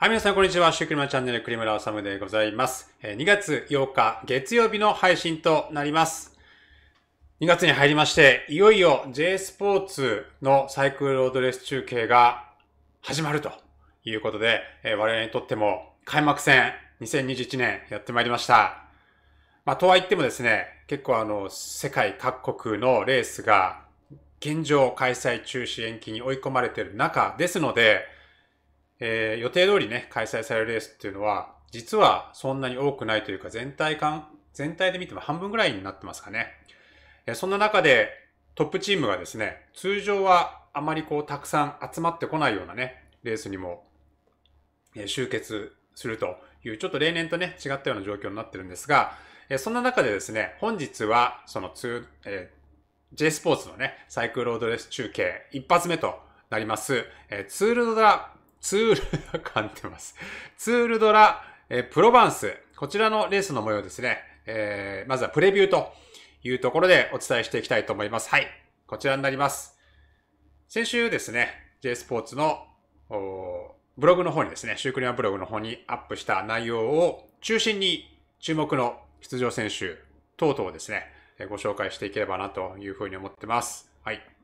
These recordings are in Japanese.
はい、皆さん、こんにちは。シュークリマチャンネル、栗村治でございます。2月8日、月曜日の配信となります。2月に入りまして、いよいよ J スポーツのサイクルロードレース中継が始まるということで、我々にとっても開幕戦2021年やってまいりました。まあ、とはいってもですね、結構あの、世界各国のレースが現状開催中止延期に追い込まれている中ですので、えー、予定通りね、開催されるレースっていうのは、実はそんなに多くないというか、全体感、全体で見ても半分ぐらいになってますかね。えー、そんな中で、トップチームがですね、通常はあまりこう、たくさん集まってこないようなね、レースにも、えー、集結するという、ちょっと例年とね、違ったような状況になってるんですが、えー、そんな中でですね、本日は、その通、えー J スポーツのね、サイクルロードレース中継、一発目となります、えー、ツールドラツール、噛んでます。ツールドラ、えプロバンス。こちらのレースの模様ですね。えー、まずはプレビューというところでお伝えしていきたいと思います。はい。こちらになります。先週ですね、J スポーツのブログの方にですね、シュークリアブログの方にアップした内容を中心に注目の出場選手等々をですね、ご紹介していければなというふうに思ってます。はい。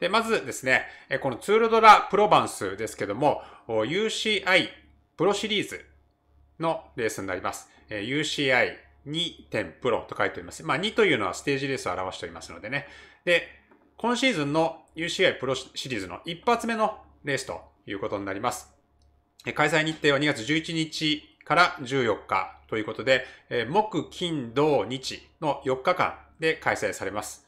で、まずですね、このツールドラ・プロバンスですけども、UCI プロシリーズのレースになります。UCI 2点プロと書いております。まあ2というのはステージレースを表しておりますのでね。で、今シーズンの UCI プロシリーズの一発目のレースということになります。開催日程は2月11日から14日ということで、木、金、土、日の4日間で開催されます。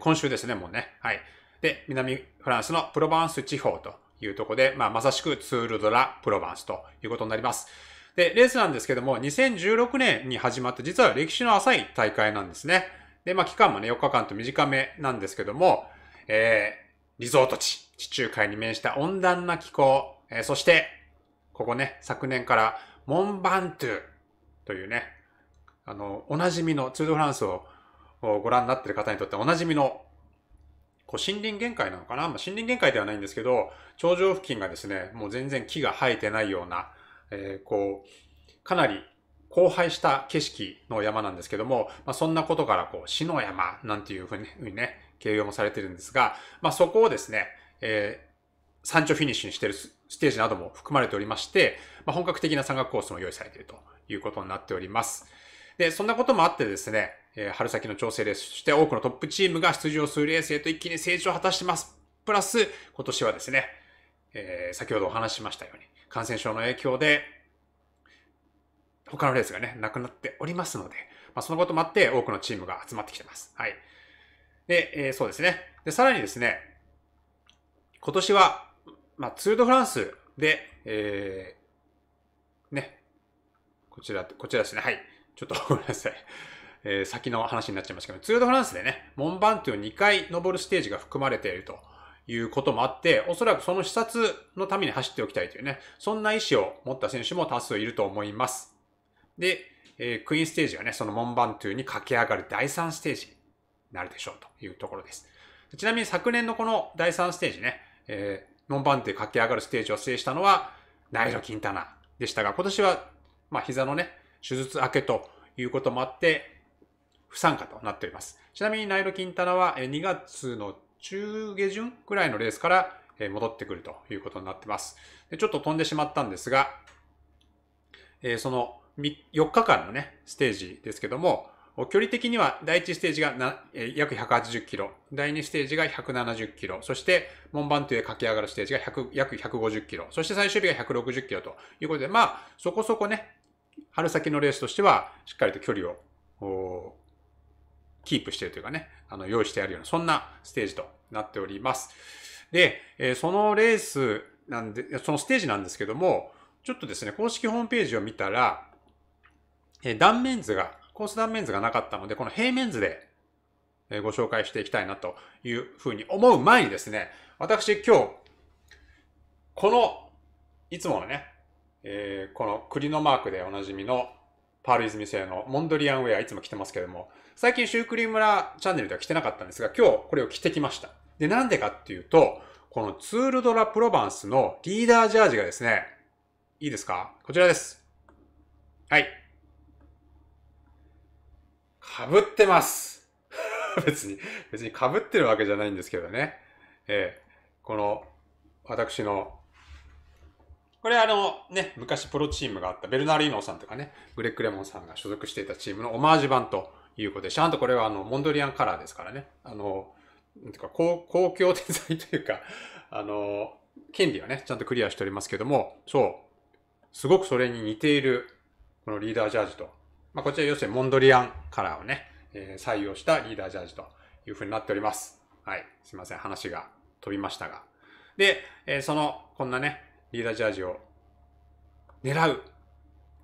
今週ですね、もうね。はい。で、南フランスのプロヴァンス地方というとこで、まあ、まさしくツールドラ・プロヴァンスということになります。で、レースなんですけども、2016年に始まった、実は歴史の浅い大会なんですね。で、まあ、期間もね、4日間と短めなんですけども、えー、リゾート地、地中海に面した温暖な気候、えー、そして、ここね、昨年から、モンバントゥというね、あの、おなじみの、ツードフランスをご覧になってる方にとっておなじみのこう森林限界なのかな、まあ、森林限界ではないんですけど、頂上付近がですね、もう全然木が生えてないような、えー、こう、かなり荒廃した景色の山なんですけども、まあ、そんなことからこう死の山なんていうふうにね、形容もされてるんですが、まあ、そこをですね、えー、山頂フィニッシュにしてるステージなども含まれておりまして、まあ、本格的な山岳コースも用意されているということになっております。で、そんなこともあってですね、え春先の調整レース、として多くのトップチームが出場するレースへと一気に成長を果たしてます。プラス、今年はですね、えー、先ほどお話ししましたように、感染症の影響で、他のレースがね、なくなっておりますので、まあ、そのこともあって多くのチームが集まってきてます。はい。で、えー、そうですね。で、さらにですね、今年は、まあ、ツードフランスで、えー、ね、こちら、こちらですね。はい。ちょっとごめんなさい。えー、先の話になっちゃいましたけど、ツールドフランスでね、モンバンティを2回登るステージが含まれているということもあって、おそらくその視察のために走っておきたいというね、そんな意思を持った選手も多数いると思います。で、えー、クイーンステージはね、そのモンバントゥに駆け上がる第3ステージになるでしょうというところです。ちなみに昨年のこの第3ステージね、えー、モンバントゥ駆け上がるステージを制したのは、ナイロ・キンタナでしたが、今年は、まあ、膝のね、手術明けということもあって、不参加となっております。ちなみにナイロ・キンタナは2月の中下旬くらいのレースから戻ってくるということになってます。でちょっと飛んでしまったんですが、えその4日間のね、ステージですけども、距離的には第1ステージがな、え約180キロ、第2ステージが170キロ、そして門番という駆け上がるステージが100約150キロ、そして最終日が160キロということで、まあ、そこそこね、春先のレースとしては、しっかりと距離をキープしてるというかね、あの、用意してあるような、そんなステージとなっております。で、えそのレースなんで、そのステージなんですけども、ちょっとですね、公式ホームページを見たら、え断面図が、コース断面図がなかったので、この平面図でご紹介していきたいなというふうに思う前にですね、私今日、この、いつものね、えー、この栗のマークでおなじみのパール泉製のモンドリアンウェアいつも着てますけども、最近シュークリームラチャンネルでは着てなかったんですが、今日これを着てきました。で、なんでかっていうと、このツールドラプロバンスのリーダージャージがですね、いいですかこちらです。はい。かぶってます。別に、別にかぶってるわけじゃないんですけどね。ええー、この、私のこれあのね、昔プロチームがあったベルナリーノさんとかね、グレック・レモンさんが所属していたチームのオマージュ版ということで、ちゃんとこれはあの、モンドリアンカラーですからね、あの、なんていうか公、公共デザインというか、あの、権利はね、ちゃんとクリアしておりますけども、そう、すごくそれに似ている、このリーダージャージと、まあ、こちら要するにモンドリアンカラーをね、えー、採用したリーダージャージというふうになっております。はい。すいません。話が飛びましたが。で、えー、その、こんなね、リーダージャージを狙う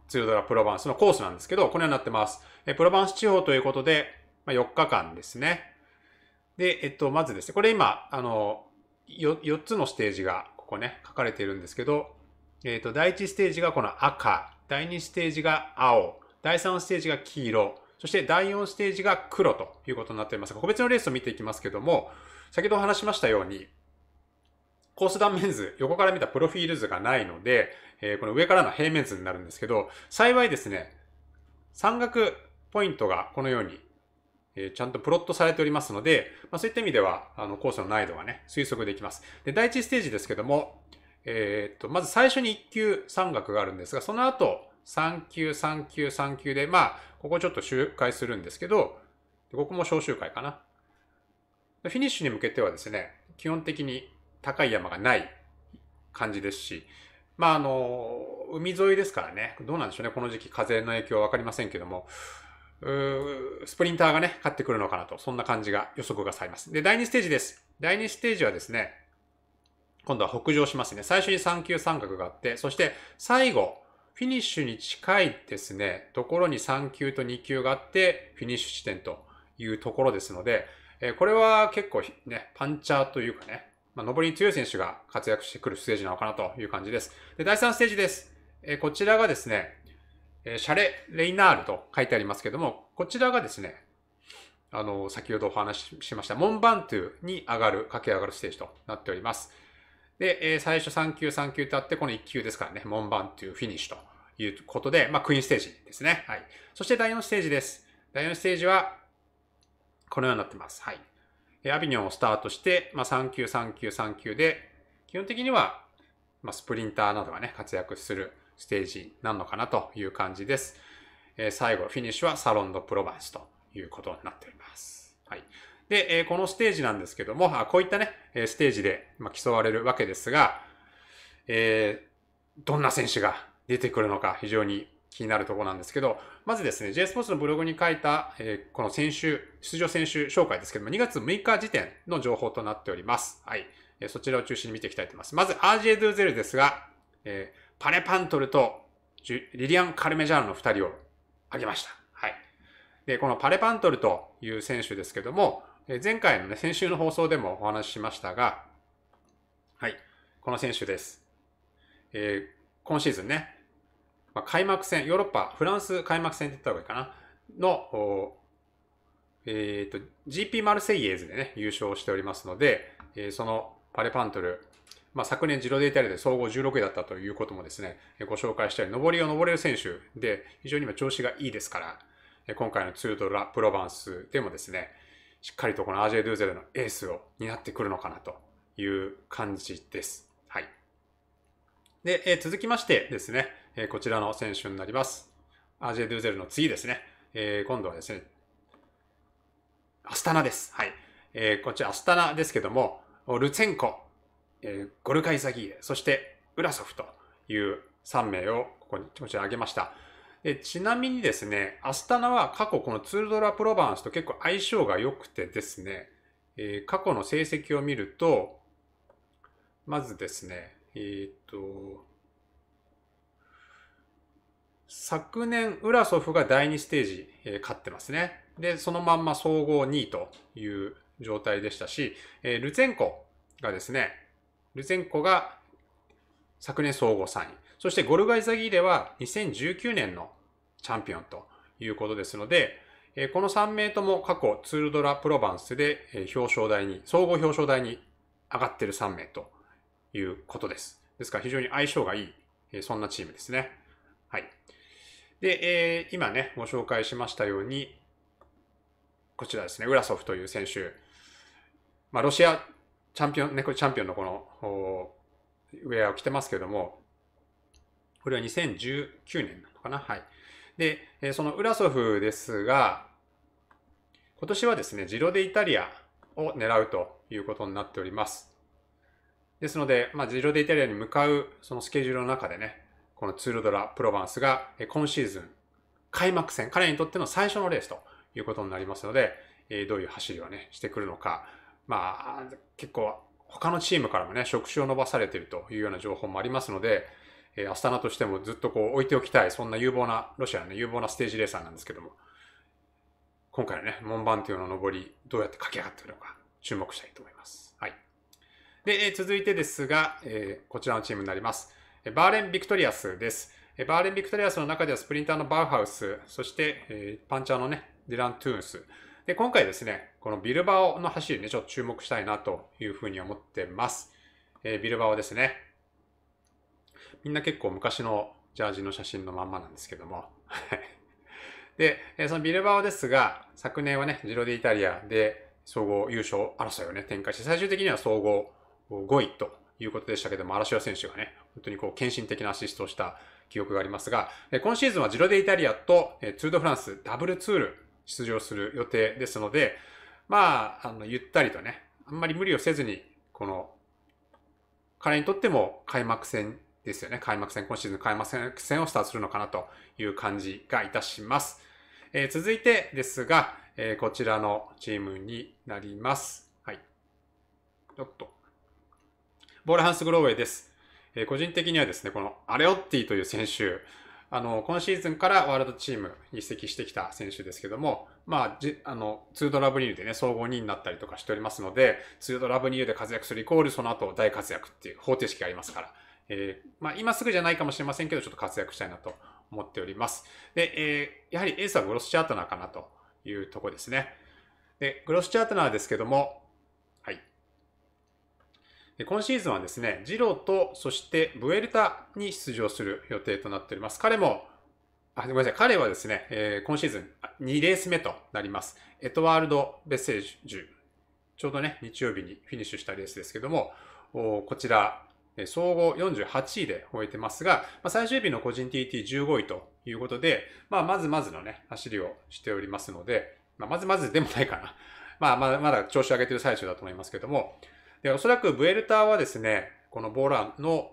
ツードラプロバンスのコースなんですけど、このようになってます。えプロバンス地方ということで、まあ、4日間ですね。で、えっと、まずですね、これ今、あの、4, 4つのステージがここね、書かれているんですけど、えっと、第1ステージがこの赤、第2ステージが青、第3ステージが黄色、そして第4ステージが黒ということになっています。個別のレースを見ていきますけども、先ほど話しましたように、コース断面図、横から見たプロフィール図がないので、えー、この上からの平面図になるんですけど、幸いですね、山岳ポイントがこのように、えー、ちゃんとプロットされておりますので、まあ、そういった意味では、あの、コースの難易度がね、推測できます。で、第1ステージですけども、えー、っと、まず最初に1級山岳があるんですが、その後、3級、3級、3級で、まあ、ここちょっと周回するんですけど、ここも小周回かな。フィニッシュに向けてはですね、基本的に高い山がない感じですし、まあ、あの、海沿いですからね、どうなんでしょうね、この時期風の影響はわかりませんけども、スプリンターがね、勝ってくるのかなと、そんな感じが予測がされます。で、第2ステージです。第2ステージはですね、今度は北上しますね。最初に3級三角があって、そして最後、フィニッシュに近いですね、ところに3級と2級があって、フィニッシュ地点というところですので、えこれは結構ね、パンチャーというかね、まあ、上りに強い選手が活躍してくるステージなのかなという感じです。で、第3ステージです。えー、こちらがですね、えー、シャレ・レイナールと書いてありますけども、こちらがですね、あの、先ほどお話ししました、モンバントゥに上がる、駆け上がるステージとなっております。で、えー、最初3級、3級とあって、この1級ですからね、モンバントゥフィニッシュということで、まあ、クイーンステージですね。はい。そして第4ステージです。第4ステージは、このようになってます。はい。アビニョンをスタートして、まあ、3級、3級、3級で、基本的には、まあ、スプリンターなどがね、活躍するステージなのかなという感じです。えー、最後、フィニッシュはサロンド・プロヴァンスということになっております。はい。で、えー、このステージなんですけども、あこういったね、ステージで、まあ、競われるわけですが、えー、どんな選手が出てくるのか非常に気になるところなんですけど、まずですね、J スポーツのブログに書いた、えー、この先週、出場選手紹介ですけども、2月6日時点の情報となっております。はい。えー、そちらを中心に見ていきたいと思います。まず、RJ ドゥーゼルですが、えー、パレパントルとリリアン・カルメジャーノの2人を挙げました。はい。で、このパレパントルという選手ですけども、え前回のね、先週の放送でもお話ししましたが、はい。この選手です。え今シーズンね、まあ、開幕戦、ヨーロッパ、フランス開幕戦って言った方がいいかな、の、えっ、ー、と、GP マルセイエーズでね、優勝しておりますので、えー、そのパレパントル、まあ、昨年ジロデイタリアで総合16位だったということもですね、ご紹介したり、上りを上れる選手で、非常に今調子がいいですから、今回のツードラ・プロヴァンスでもですね、しっかりとこのアージェ・ドゥーゼルのエースを担ってくるのかなという感じです。はい。で、えー、続きましてですね、えー、こちらの選手になります。アジェ・ドゥゼルの次ですね。えー、今度はですね、アスタナです。はい。えー、こちらアスタナですけども、ルツェンコ、えー、ゴルカイザギエ、そしてウラソフという3名をここにこちら挙げました。でちなみにですね、アスタナは過去このツールドラ・プロバンスと結構相性が良くてですね、えー、過去の成績を見ると、まずですね、えっ、と、昨年、ウラソフが第2ステージ、え勝ってますね。で、そのまんま総合2位という状態でしたし、えー、ルツェンコがですね、ルツェンコが昨年総合3位。そしてゴルガイザギーレは2019年のチャンピオンということですので、えー、この3名とも過去ツールドラプロバンスで表彰台に、総合表彰台に上がってる3名ということです。ですから非常に相性がいい、えー、そんなチームですね。はい。で、えー、今ね、ご紹介しましたように、こちらですね、ウラソフという選手、まあ、ロシアチャンピオン、ね、これチャンピオンのこのウェアを着てますけども、これは2019年なのかな。はい。で、えー、そのウラソフですが、今年はですね、ジロデイタリアを狙うということになっております。ですので、まあ、ジロデイタリアに向かうそのスケジュールの中でね、このツールドラ・プロヴァンスが今シーズン開幕戦、彼にとっての最初のレースということになりますので、どういう走りをね、してくるのか、まあ、結構他のチームからもね、職種を伸ばされているというような情報もありますので、アスタナとしてもずっとこう置いておきたい、そんな有望な、ロシアの、ね、有望なステージレーサーなんですけども、今回のね、門番というの上り、どうやって駆け上がっているのか、注目したいと思います。はい。で、続いてですが、えー、こちらのチームになります。バーレン・ビクトリアスです。バーレン・ビクトリアスの中ではスプリンターのバウハウス、そしてパンチャーのね、ディラン・トゥーンス。で、今回ですね、このビルバオの走りね、ちょっと注目したいなというふうに思ってます。えビルバオですね。みんな結構昔のジャージの写真のまんまなんですけども。で、そのビルバオですが、昨年はね、ジロディイタリアで総合優勝争いをね、展開して、最終的には総合5位ということでしたけども、アラシア選手がね、本当にこう、献身的なアシストをした記憶がありますが、今シーズンはジロデイタリアとツードフランスダブルツール出場する予定ですので、まあ、あの、ゆったりとね、あんまり無理をせずに、この、彼にとっても開幕戦ですよね。開幕戦、今シーズン開幕戦をスタートするのかなという感じがいたします。えー、続いてですが、えー、こちらのチームになります。はい。ちょっと。ボールハンス・グローウェイです。えー、個人的にはですね、このアレオッティという選手、あの、今シーズンからワールドチームに移籍してきた選手ですけども、まあ、じあの、2ドラブニューでね、総合2位になったりとかしておりますので、2ドラブニューで活躍するイコール、その後大活躍っていう方程式がありますから、えー、まあ、今すぐじゃないかもしれませんけど、ちょっと活躍したいなと思っております。で、えー、やはりエースはグロスチャートナーかなというとこですね。で、グロスチャートナーですけども、今シーズンはですね、ジロと、そしてブエルタに出場する予定となっております。彼も、あ、ごめんなさい、彼はですね、えー、今シーズン2レース目となります。エトワールド・ベッセージュ、ちょうどね、日曜日にフィニッシュしたレースですけども、こちら、総合48位で終えてますが、まあ、最終日の個人 TT15 位ということで、まあ、まずまずのね、走りをしておりますので、まあ、まずまずでもないかな。まあ、まだまだ調子上げてる最中だと思いますけども、で、おそらくブエルターはですね、このボーランの、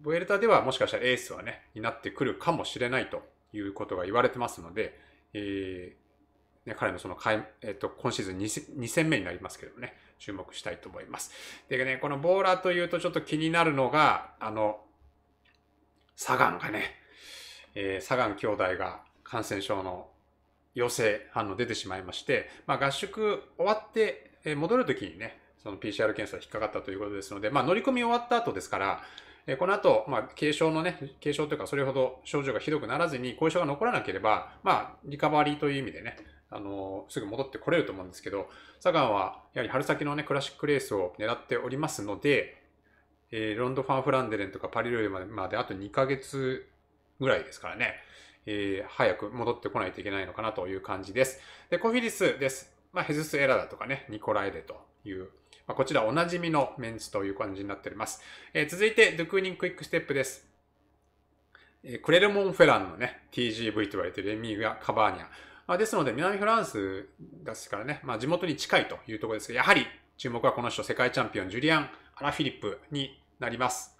ブエルターではもしかしたらエースはね、になってくるかもしれないということが言われてますので、えー、ね、彼のその、えっ、と、今シーズン 2, 2戦目になりますけどね、注目したいと思います。でね、このボーラーというとちょっと気になるのが、あの、サガンがね、えー、サガン兄弟が感染症の陽性反応出てしまいまして、まあ、合宿終わって、えー、戻るときにね、その PCR 検査引っかかったということですので、まあ、乗り込み終わった後ですから、えこの後、まあ、軽症のね、軽症というか、それほど症状がひどくならずに、後遺症が残らなければ、まあ、リカバリーという意味でね、あのー、すぐ戻ってこれると思うんですけど、サガンは、やはり春先のね、クラシックレースを狙っておりますので、えー、ロンド・ファン・フランデレンとかパリロイまで、まであと2ヶ月ぐらいですからね、えー、早く戻ってこないといけないのかなという感じです。で、コフィリスです。まあ、ヘズス・エラだとかね、ニコライデというまあ、こちらおなじみのメンツという感じになっております。えー、続いて、ドゥクーニンクイックステップです。えー、クレルモン・フェランのね、TGV と言われているエミーアカバーニャ。まあ、ですので、南フランスですからね、まあ、地元に近いというところですが、やはり注目はこの人、世界チャンピオン、ジュリアン・アラフィリップになります。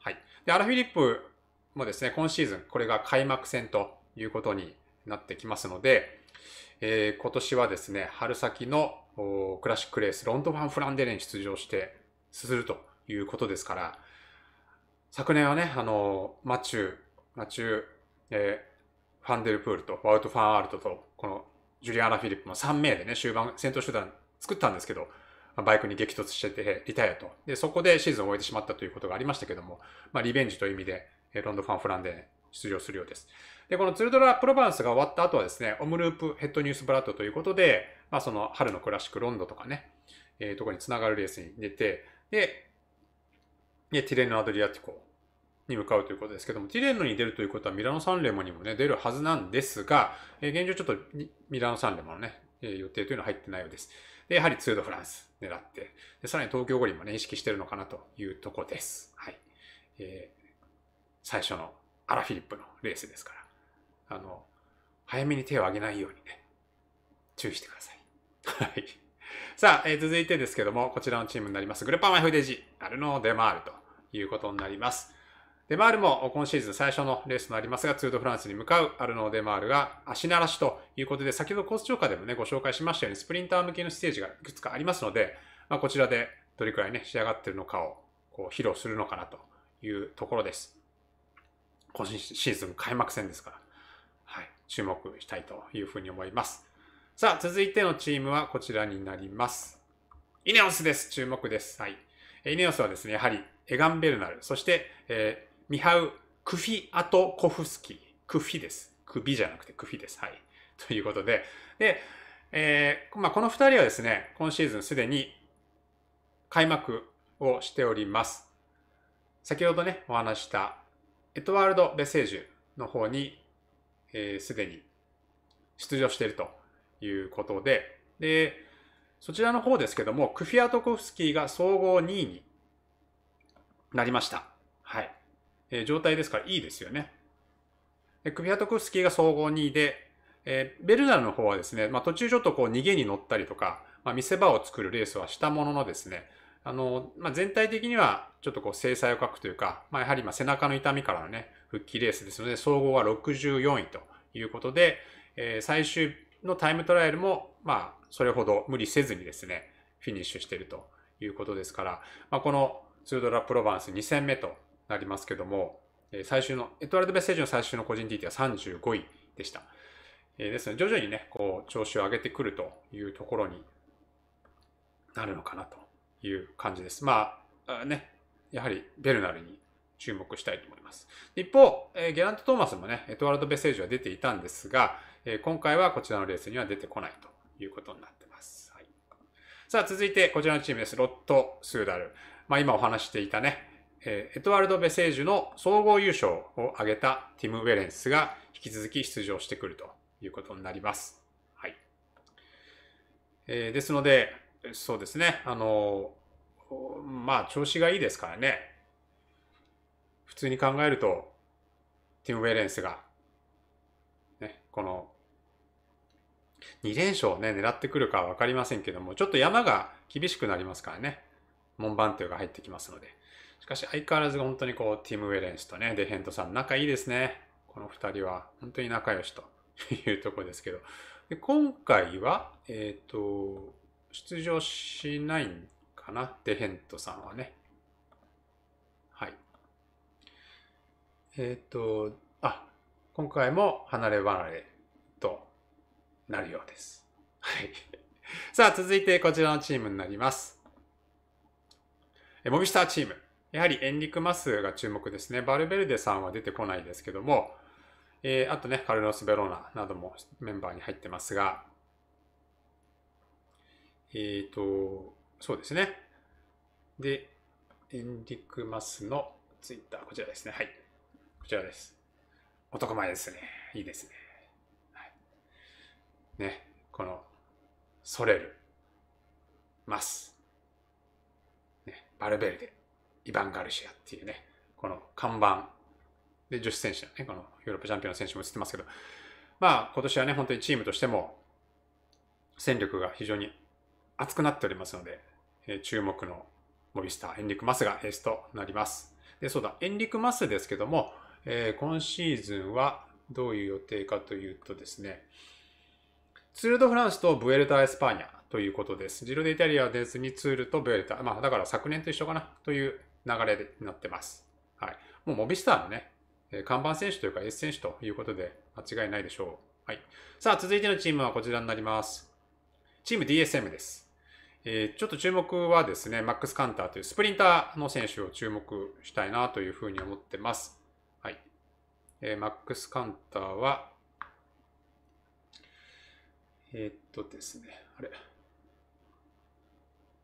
はい。で、アラフィリップもですね、今シーズン、これが開幕戦ということになってきますので、えー、今年はですね、春先のクラシックレース、ロンドンファン・フランデレに出場してするということですから、昨年はね、あの、マチュー、マチュー、えー、ファンデルプールと、ワウト・ファン・アルトと、このジュリアーナ・フィリップの3名でね、終盤、先頭集団作ったんですけど、バイクに激突してて、リタイアと。で、そこでシーズンを終えてしまったということがありましたけども、まあ、リベンジという意味で、ロンドンファン・フランデ出場するようです。で、このツルドラ・プロヴァンスが終わった後はですね、オムループヘッドニュースブラッドということで、まあ、その春のクラシックロンドとかね、えー、とこにつながるレースに出て、で、でティレノ・アドリアティコに向かうということですけども、ティレノに出るということはミラノ・サンレモにもね、出るはずなんですが、えー、現状ちょっとミラノ・サンレモのね、え予定というのは入ってないようです。で、やはりツード・フランス狙って、でさらに東京五輪もね、意識してるのかなというとこです。はい。えー、最初のアラ・フィリップのレースですから、あの、早めに手を挙げないようにね、注意してください。はい。さあ、えー、続いてですけども、こちらのチームになります。グルパン・マイフデジ、アルノー・デマールということになります。デマールも今シーズン最初のレースとなりますが、ツードフランスに向かうアルノー・デマールが足慣らしということで、先ほどコース超過でもね、ご紹介しましたように、スプリンター向けのステージがいくつかありますので、まあ、こちらでどれくらいね、仕上がってるのかをこう披露するのかなというところです。今シーズン開幕戦ですから、はい、注目したいというふうに思います。さあ、続いてのチームはこちらになります。イネオスです。注目です。はい。イネオスはですね、やはりエガン・ベルナル、そして、えー、ミハウ・クフィアト・コフスキー。クフィです。首じゃなくてクフィです。はい。ということで、で、えー、まあ、この2人はですね、今シーズンすでに開幕をしております。先ほどね、お話したエトワールド・ベセージュの方に、えー、すでに出場しているということで、で、そちらの方ですけども、クフィアトコフスキーが総合2位になりました。はい。えー、状態ですからいいですよね。クフィアトコフスキーが総合2位で、えー、ベルダルの方はですね、まあ、途中ちょっとこう逃げに乗ったりとか、まあ、見せ場を作るレースはしたもののですね、あの、まあ、全体的にはちょっとこう制裁を書くというか、まあ、やはりま背中の痛みからのね、復帰レースですので、総合は64位ということで、えー、最終のタイムトライアルも、まそれほど無理せずにですね、フィニッシュしているということですから、まあ、このツードラ・プロバンス2戦目となりますけども、最終の、エトワルド・ベッセージの最終の個人 d t は35位でした。えー、ですので、徐々にね、こう、調子を上げてくるというところになるのかなという感じです。まあ、ね、やはりベルナルに注目したいと思います。一方、えゲラント・トーマスもね、エトワルド・ベセージは出ていたんですが、え今回はこちらのレースには出てこないということになってます。はい、さあ、続いてこちらのチームです。ロット・スーダル。まあ、今お話していたね、えエトワルド・ベセージュの総合優勝を挙げたティム・ウェレンスが引き続き出場してくるということになります。はい。えー、ですので、そうですね。あの、まあ、調子がいいですからね。普通に考えると、ティム・ウェレンスが、ね、この、2連勝をね、狙ってくるかは分かりませんけども、ちょっと山が厳しくなりますからね。門番というが入ってきますので。しかし相変わらず本当にこう、ティム・ウェレンスとね、デヘントさん、仲いいですね。この2人は、本当に仲良しというとこですけど。で今回は、えっ、ー、と、出場しないんかな、デヘントさんはね。はい。えっ、ー、と、あ、今回も離れ離れとなるようです。はい。さあ、続いてこちらのチームになります。モビスターチーム。やはりエンリク・マスが注目ですね。バルベルデさんは出てこないですけども、えー、あとね、カルロス・ベローナなどもメンバーに入ってますが、えっ、ー、と、そうですね。で、エンリクマスのツイッター、こちらですね。はい。こちらです。男前ですね。いいですね。はい、ね、この、ソレル、マス、ね、バルベルデ、イヴァン・ガルシアっていうね、この看板で女子選手ね、このヨーロッパチャンピオンの選手も映ってますけど、まあ今年はね、本当にチームとしても戦力が非常に熱くなっておりますので、えー、注目のモビスター、エンリク・マスがエースとなります。で、そうだ、エンリク・マスですけども、えー、今シーズンはどういう予定かというとですね、ツール・ド・フランスとブエルタ・エスパーニャということです。ジロ・デ・イタリアは出にツールとブエルタ、まあだから昨年と一緒かなという流れになってます。はい。もうモビスターのね、看板選手というかエース選手ということで間違いないでしょう。はい。さあ、続いてのチームはこちらになります。チーム DSM です。えー、ちょっと注目はですね、マックス・カンターというスプリンターの選手を注目したいなというふうに思ってます。はい。えー、マックス・カンターは、えー、っとですね、あれ。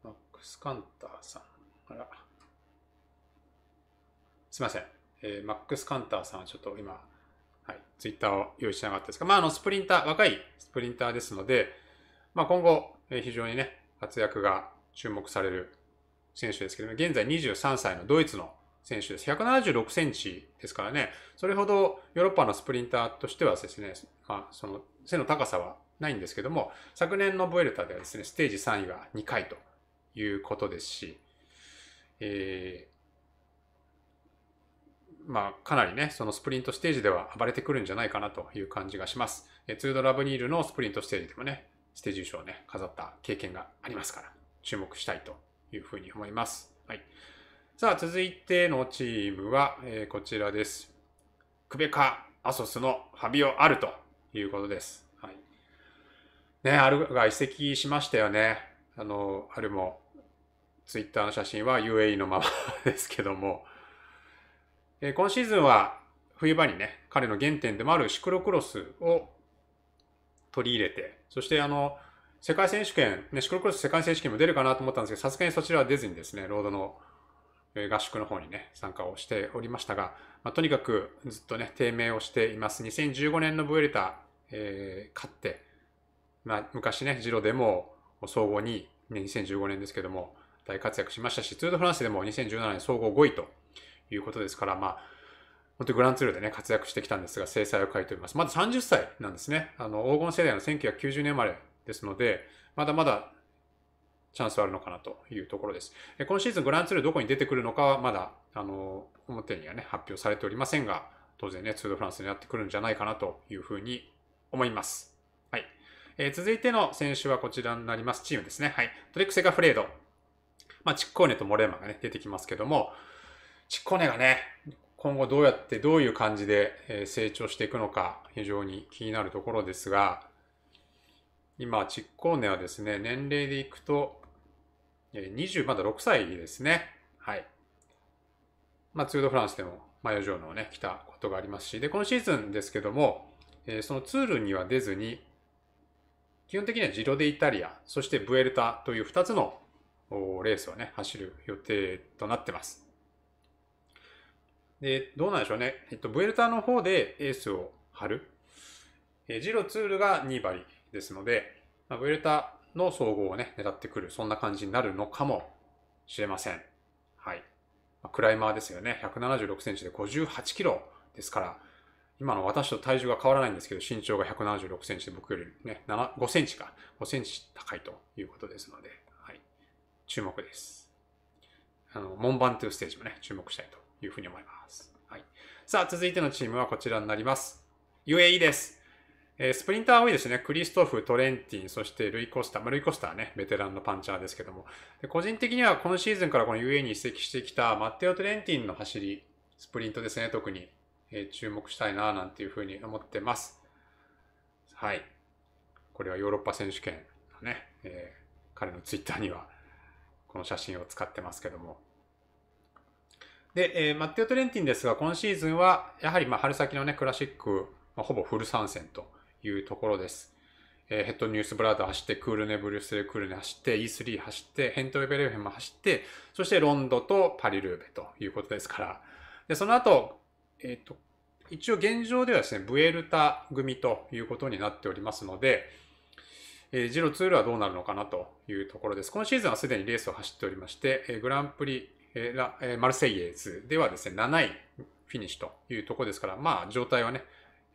マックス・カンターさん。あら。すいません。えー、マックス・カンターさんはちょっと今、はい、ツイッターを用意してなかったですが、まあ、あの、スプリンター、若いスプリンターですので、まあ、今後、え非常にね、活躍が注目される選手ですけども、現在23歳のドイツの選手です。176センチですからね、それほどヨーロッパのスプリンターとしてはですね、まあ、その背の高さはないんですけども、昨年のボエルタではですね、ステージ3位が2回ということですし、えー、まあ、かなりね、そのスプリントステージでは暴れてくるんじゃないかなという感じがします。えツードラブニールのスプリントステージでもね、ステージをね、飾った経験がありますから、注目したいというふうに思います。はい。さあ、続いてのチームは、えー、こちらです。クベカ・アソスのファビオ・アルということです。はい。ね、アルが移籍しましたよね。あの、アルも、ツイッターの写真は UAE のままですけども、えー、今シーズンは冬場にね、彼の原点でもあるシクロクロスを取り入れて、そしてあの、世界選手権、ね、シクロクロス世界選手権も出るかなと思ったんですけど、さすがにそちらは出ずにですね、ロードの合宿の方にね、参加をしておりましたが、まあ、とにかくずっとね、低迷をしています。2015年のブエルタ、えー、勝って、まあ、昔ね、ジロでも総合2位、ね、2015年ですけども、大活躍しましたし、ツードフランスでも2017年総合5位ということですから、まあ、本当にグランツールでね、活躍してきたんですが、制裁を書いております。まだ30歳なんですね。あの、黄金世代の1990年生まれですので、まだまだチャンスはあるのかなというところです。今シーズングランツールどこに出てくるのかはまだ、あの、表にはね、発表されておりませんが、当然ね、ツードフランスになってくるんじゃないかなというふうに思います。はい。えー、続いての選手はこちらになります。チームですね。はい。トリックセガフレード。まあ、チッコーネとモレーマがね、出てきますけども、チッコーネがね、今後どうやってどういう感じで成長していくのか非常に気になるところですが今チッコーネはですね年齢でいくと20まだ6歳ですねはいまあツードフランスでもマヨジョーノをね来たことがありますしで今シーズンですけどもそのツールには出ずに基本的にはジロデイタリアそしてブエルタという2つのレースをね走る予定となってますで、どうなんでしょうね。えっと、ブエルターの方でエースを張る。えジロツールが2割ですので、まあ、ブエルターの総合をね、狙ってくる。そんな感じになるのかもしれません。はい。まあ、クライマーですよね。176センチで58キロですから、今の私と体重が変わらないんですけど、身長が176センチで僕よりね、5センチか、5センチ高いということですので、はい。注目です。あの、門番というステージもね、注目したいというふうに思います。はい。さあ、続いてのチームはこちらになります。UAE です。えー、スプリンター多いですね。クリストフ、トレンティン、そしてルイ・コスタ。まあ、ルイ・コスタはね、ベテランのパンチャーですけども。で個人的にはこのシーズンからこの u a に移籍してきたマッテオ・トレンティンの走り、スプリントですね、特に、えー、注目したいな、なんていうふうに思ってます。はい。これはヨーロッパ選手権のね、えー、彼のツイッターにはこの写真を使ってますけども。で、えー、マッテオ・トレンティンですが、今シーズンは、やはりまあ春先のね、クラシック、まあ、ほぼフル参戦というところです。えー、ヘッドニュースブラード走って、クールネ・ブルース・レクールネ走って、E3 走って、ヘント・エベレーフェンも走って、そしてロンドとパリ・ルーベということですから。で、その後、えっ、ー、と、一応現状ではですね、ブエルタ組ということになっておりますので、えー、ジロツールはどうなるのかなというところです。今シーズンはすでにレースを走っておりまして、えー、グランプリえー、ラえマルセイエーズではですね、7位フィニッシュというところですから、まあ、状態はね、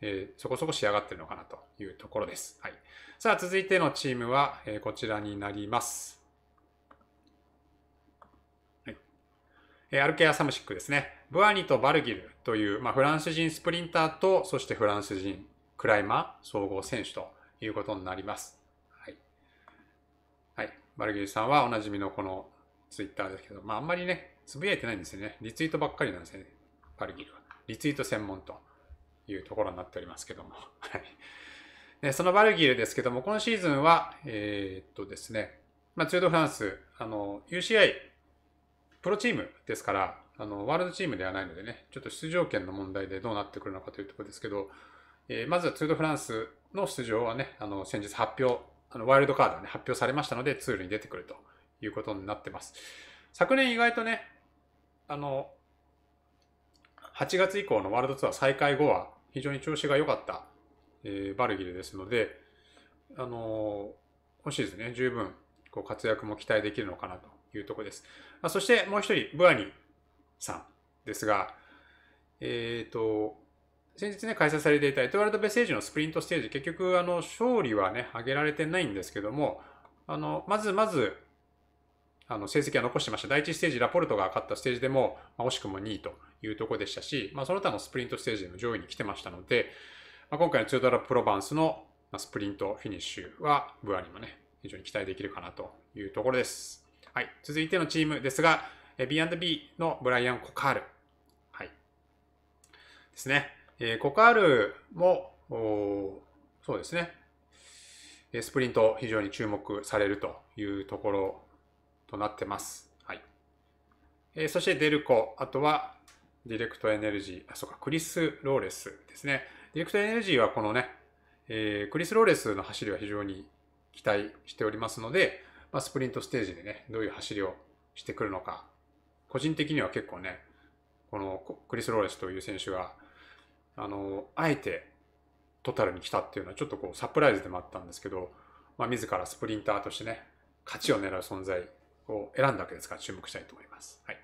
えー、そこそこ仕上がってるのかなというところです。はい。さあ、続いてのチームは、えー、こちらになります。はい。えアルケア・サムシックですね。ブアニとバルギルという、まあ、フランス人スプリンターと、そしてフランス人クライマー総合選手ということになります。はい。はい。バルギルさんはおなじみのこのツイッターですけど、まあ、あんまりね、つぶやいてないんですよね。リツイートばっかりなんですよね。パルギルは。リツイート専門というところになっておりますけども。はい。で、そのバルギルですけども、今シーズンは、えー、っとですね、まあ、ードフランス、あの、UCI、プロチームですから、あの、ワールドチームではないのでね、ちょっと出場権の問題でどうなってくるのかというところですけど、えー、まずはツール・フランスの出場はね、あの、先日発表、あの、ワイルドカードがね、発表されましたので、ツールに出てくるということになってます。昨年意外とね、あの、8月以降のワールドツアー再開後は非常に調子が良かった、えー、バルギルですので、あのー、今シーズンね、十分こう活躍も期待できるのかなというところです。あそしてもう一人、ブアニさんですが、えっ、ー、と、先日ね、開催されていたエトワルド・ベセージのスプリントステージ、結局、あの、勝利はね、挙げられてないんですけども、あの、まずまずあの成績は残してました。第1ステージ、ラポルトが勝ったステージでも、まあ、惜しくも2位というところでしたし、まあ、その他のスプリントステージでも上位に来てましたので、まあ、今回のツードラプロバンスのスプリントフィニッシュは、ブアにもね、非常に期待できるかなというところです。はい。続いてのチームですが、B&B のブライアン・コカール。はい。ですね。えー、コカールも、そうですね。スプリント非常に注目されるというところとなってます。はい。えー、そしてデルコ、あとはディレクトエネルギー、あ、そうか、クリス・ローレスですね。ディレクトエネルギーはこのね、えー、クリス・ローレスの走りは非常に期待しておりますので、まあ、スプリントステージでね、どういう走りをしてくるのか、個人的には結構ね、このクリス・ローレスという選手が、あの、あえてトタルに来たっていうのはちょっとこうサプライズでもあったんですけど、まあ、自らスプリンターとしてね、勝ちを狙う存在こう選んだわけですから注目したいと思います。はい。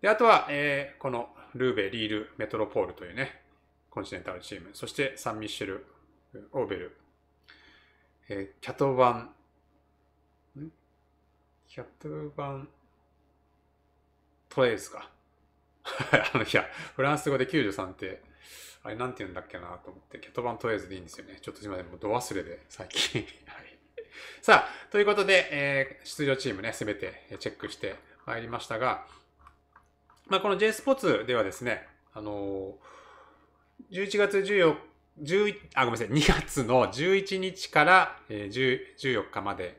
で、あとは、えー、このルーベ、リール、メトロポールというね、コンチネンタルチーム、そしてサンミッシェル、オーベル、えー、キャトバン、キャトバン、トレーズか。あの、いや、フランス語で93って、あれなんて言うんだっけなと思って、キャトバントレーズでいいんですよね。ちょっとすいません、もうど忘れで、最近。はい。さあ、ということで、えー、出場チームね、すべてチェックしてまいりましたが、まあ、この J スポーツではですね、あのー、11月14日、あごめんなさい2月の11日から14日まで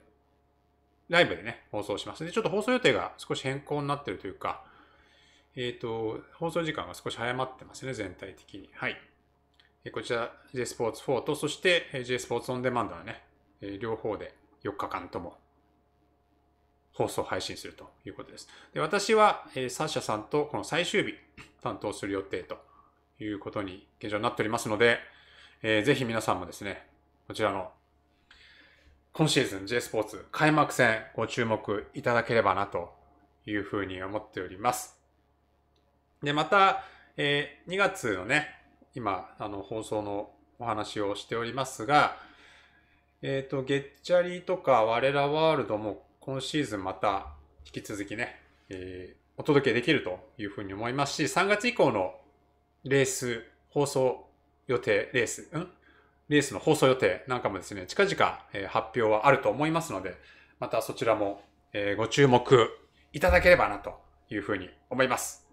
ライブでね放送しますでちょっと放送予定が少し変更になってるというかえっ、ー、と放送時間が少し早まってますね全体的にはいこちら J スポーツ4とそして J スポーツオンデマンドはねえ両方で4日間とも放送配信するということです。で私は、えー、サッシャさんとこの最終日担当する予定ということに現状になっておりますので、えー、ぜひ皆さんもですね、こちらの今シーズン J スポーツ開幕戦ご注目いただければなというふうに思っております。で、また、えー、2月のね、今、あの、放送のお話をしておりますが、えっ、ー、と、ゲッチャリとか我らワールドも今シーズンまた引き続きね、えー、お届けできるというふうに思いますし、3月以降のレース、放送予定、レース、んレースの放送予定なんかもですね、近々、えー、発表はあると思いますので、またそちらも、えー、ご注目いただければなというふうに思います。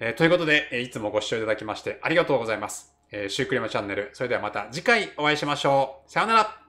えー、ということで、えいつもご視聴いただきましてありがとうございます。えー、シュークリームチャンネル、それではまた次回お会いしましょう。さようなら